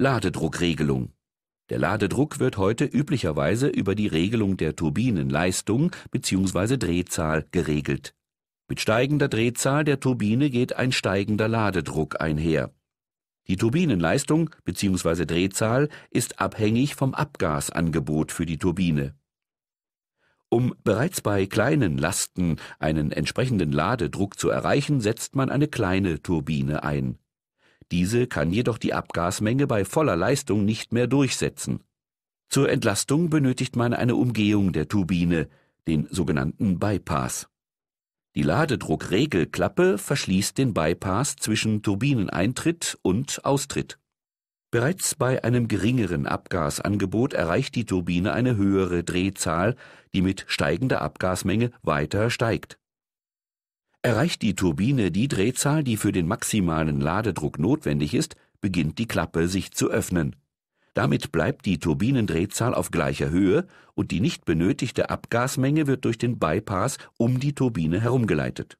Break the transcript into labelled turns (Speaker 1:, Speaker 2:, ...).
Speaker 1: Ladedruckregelung. Der Ladedruck wird heute üblicherweise über die Regelung der Turbinenleistung bzw. Drehzahl geregelt. Mit steigender Drehzahl der Turbine geht ein steigender Ladedruck einher. Die Turbinenleistung bzw. Drehzahl ist abhängig vom Abgasangebot für die Turbine. Um bereits bei kleinen Lasten einen entsprechenden Ladedruck zu erreichen, setzt man eine kleine Turbine ein. Diese kann jedoch die Abgasmenge bei voller Leistung nicht mehr durchsetzen. Zur Entlastung benötigt man eine Umgehung der Turbine, den sogenannten Bypass. Die Ladedruckregelklappe verschließt den Bypass zwischen Turbineneintritt und Austritt. Bereits bei einem geringeren Abgasangebot erreicht die Turbine eine höhere Drehzahl, die mit steigender Abgasmenge weiter steigt. Erreicht die Turbine die Drehzahl, die für den maximalen Ladedruck notwendig ist, beginnt die Klappe sich zu öffnen. Damit bleibt die Turbinendrehzahl auf gleicher Höhe und die nicht benötigte Abgasmenge wird durch den Bypass um die Turbine herumgeleitet